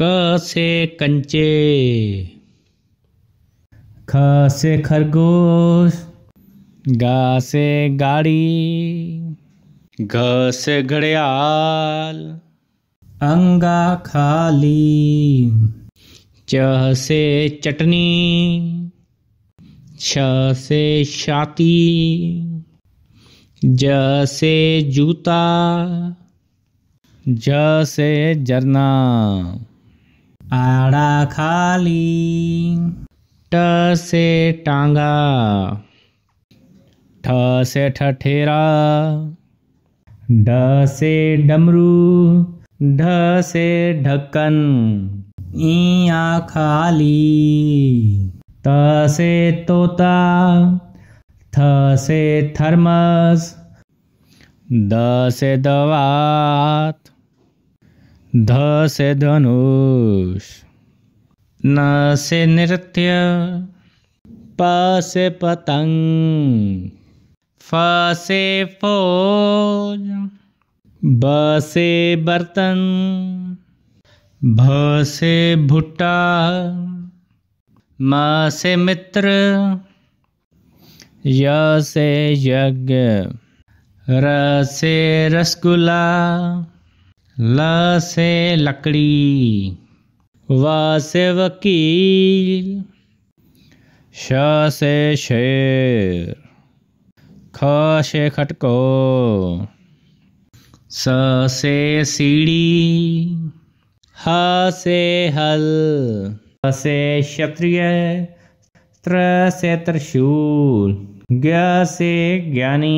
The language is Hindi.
क से कंचे ख से खरगोश गा से गाड़ी घ से घड़ियाल अंगा खाली चह से चटनी छ से छाती ज से जूता ज से झरना आड़ा खाली ट से टांगा ठ से ठठेरा ड से डमरू ढ से ढक्कन ईया खाली त से तोता थ से थर्मस द से दवात ध से धनुष न से नृत्य प से पतंग फ से फौज ब से बर्तन भ से भुट्टा म से मित्र य से यज्ञ र से रसगुल्ला ल से लकड़ी व से वकील श से शेर ख से खटको स से सीढ़ी ह से हल प से क्षत्रिय त्र से त्रिशूल ज्ञ से ज्ञानी